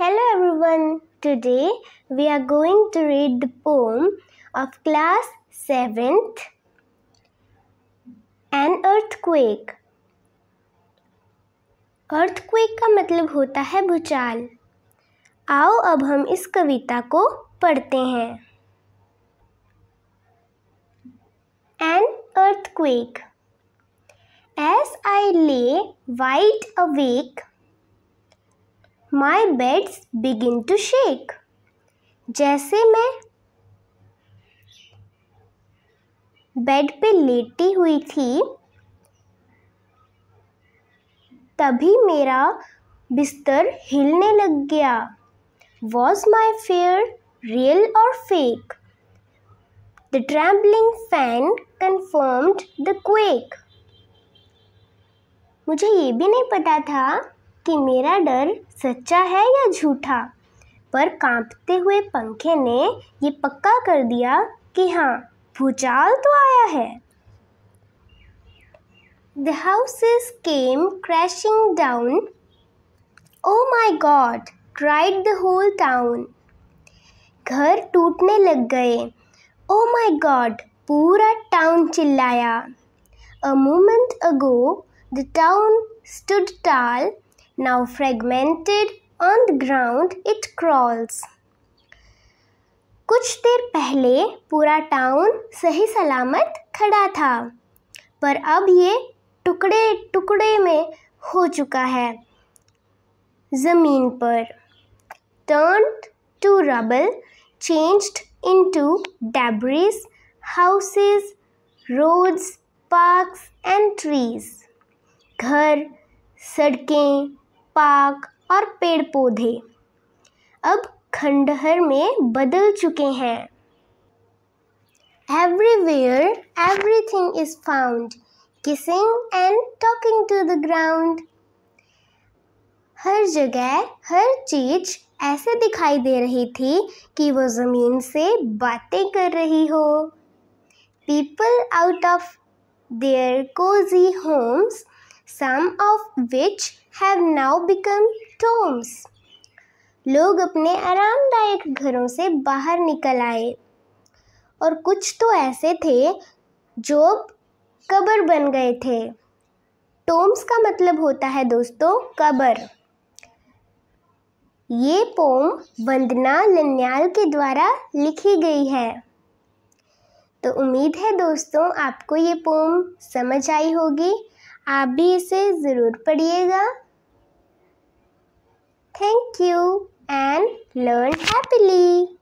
Hello everyone. Today we are going to read the poem of class 7th An earthquake. Earthquake का मतलब होता है भूचाल आओ अब हम इस कविता को पढ़ते हैं An earthquake. As I lay wide awake my beds begin to shake जैसे मैं बेड पे लेटी हुई थी तभी मेरा बिस्तर हिलने लग गया was my fear real or fake the travelling fan confirmed the quake मुझे ये भी नहीं पता था कि मेरा डर सच्चा है या झूठा पर कांपते हुए पंखे ने ये पक्का कर दिया कि हाँ भूचाल तो आया है the houses came crashing down oh my God cried the whole town घर टूटने लग गए ओ माई गॉड पूरा टाउन चिल्लाया a moment ago the town stood tall Now fragmented on the ground, it crawls. कुछ देर पहले पूरा टाउन सही सलामत खड़ा था पर अब ये टुकड़े टुकड़े में हो चुका है ज़मीन पर turn to rubble changed into debris, houses, roads, parks and trees. घर सड़कें पार्क और पेड़ पौधे अब खंडहर में बदल चुके हैं everywhere everything is found kissing and talking to the ground हर जगह हर चीज ऐसे दिखाई दे रही थी कि वो ज़मीन से बातें कर रही हो people out of their cosy homes some of which have now become tombs. लोग अपने आरामदायक घरों से बाहर निकल आए और कुछ तो ऐसे थे जो कबर बन गए थे टोम्स का मतलब होता है दोस्तों कबर ये पोम वंदना लन्याल के द्वारा लिखी गई है तो उम्मीद है दोस्तों आपको ये पोम समझ आई होगी आप भी इसे ज़रूर पढ़िएगा thank you and learn happily